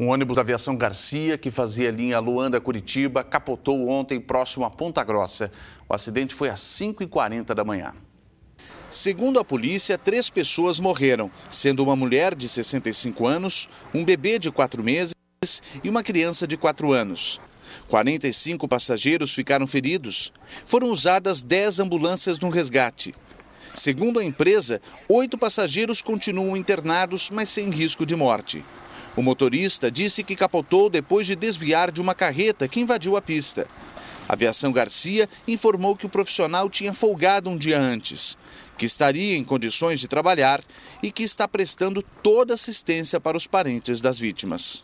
Um ônibus da aviação Garcia, que fazia linha Luanda-Curitiba, capotou ontem próximo a Ponta Grossa. O acidente foi às 5h40 da manhã. Segundo a polícia, três pessoas morreram, sendo uma mulher de 65 anos, um bebê de 4 meses e uma criança de 4 anos. 45 passageiros ficaram feridos. Foram usadas 10 ambulâncias no resgate. Segundo a empresa, oito passageiros continuam internados, mas sem risco de morte. O motorista disse que capotou depois de desviar de uma carreta que invadiu a pista. A aviação Garcia informou que o profissional tinha folgado um dia antes, que estaria em condições de trabalhar e que está prestando toda assistência para os parentes das vítimas.